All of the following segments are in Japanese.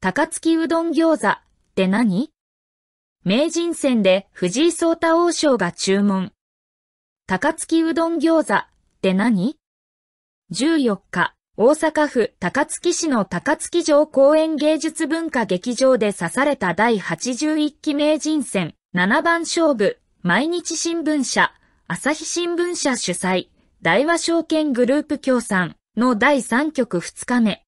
高槻うどん餃子って何名人戦で藤井聡太王将が注文。高槻うどん餃子って何 ?14 日、大阪府高槻市の高槻城公園芸術文化劇場で刺された第81期名人戦7番勝負、毎日新聞社、朝日新聞社主催、大和証券グループ協賛の第3局2日目。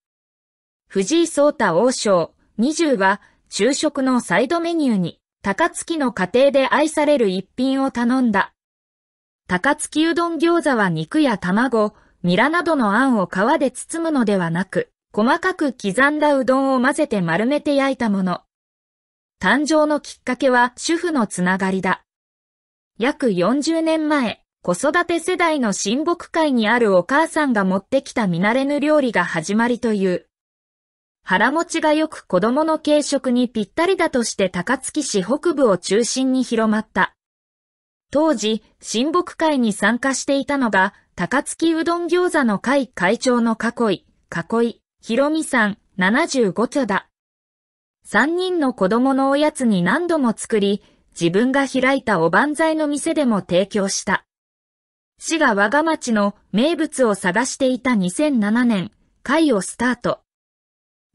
藤井聡太王将20は昼食のサイドメニューに高槻の家庭で愛される一品を頼んだ。高槻うどん餃子は肉や卵、ニラなどの餡を皮で包むのではなく、細かく刻んだうどんを混ぜて丸めて焼いたもの。誕生のきっかけは主婦のつながりだ。約40年前、子育て世代の親睦会にあるお母さんが持ってきた見慣れぬ料理が始まりという。腹持ちが良く子供の軽食にぴったりだとして高槻市北部を中心に広まった。当時、親睦会に参加していたのが、高槻うどん餃子の会会長の囲い、囲い、ひろみさん、75茶だ。3人の子供のおやつに何度も作り、自分が開いたおばんざいの店でも提供した。市が我が町の名物を探していた2007年、会をスタート。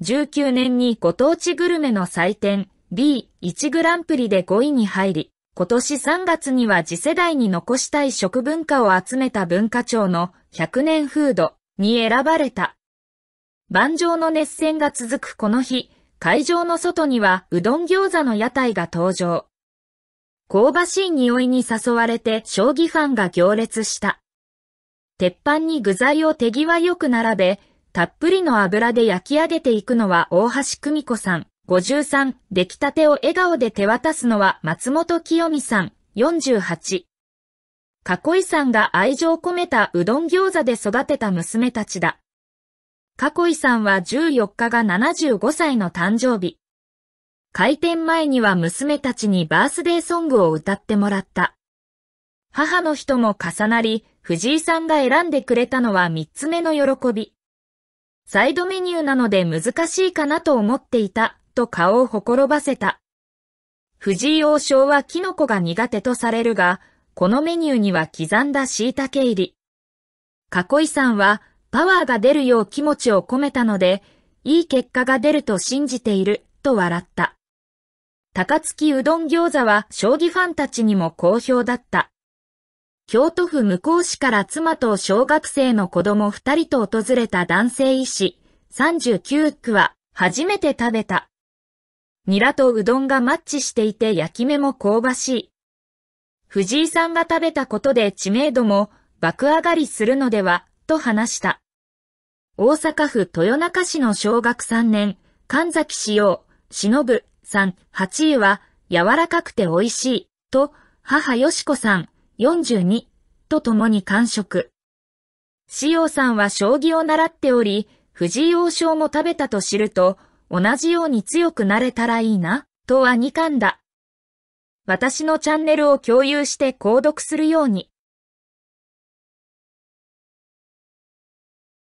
2019年にご当地グルメの祭典 B1 グランプリで5位に入り、今年3月には次世代に残したい食文化を集めた文化庁の100年フードに選ばれた。盤上の熱戦が続くこの日、会場の外にはうどん餃子の屋台が登場。香ばしい匂いに誘われて将棋ファンが行列した。鉄板に具材を手際よく並べ、たっぷりの油で焼き上げていくのは大橋久美子さん、53、出来たてを笑顔で手渡すのは松本清美さん、48。かこいさんが愛情込めたうどん餃子で育てた娘たちだ。かこいさんは14日が75歳の誕生日。開店前には娘たちにバースデーソングを歌ってもらった。母の人も重なり、藤井さんが選んでくれたのは3つ目の喜び。サイドメニューなので難しいかなと思っていた、と顔をほころばせた。藤井王将はキノコが苦手とされるが、このメニューには刻んだ椎茸入り。囲いさんは、パワーが出るよう気持ちを込めたので、いい結果が出ると信じている、と笑った。高槻うどん餃子は将棋ファンたちにも好評だった。京都府向市から妻と小学生の子供二人と訪れた男性医師、39区は初めて食べた。ニラとうどんがマッチしていて焼き目も香ばしい。藤井さんが食べたことで知名度も爆上がりするのでは、と話した。大阪府豊中市の小学3年、神崎しの忍さん、8位は、柔らかくて美味しい、と、母よしこさん、42と共に完食。塩尾さんは将棋を習っており、藤井王将も食べたと知ると、同じように強くなれたらいいな、とはにかんだ。私のチャンネルを共有して購読するように。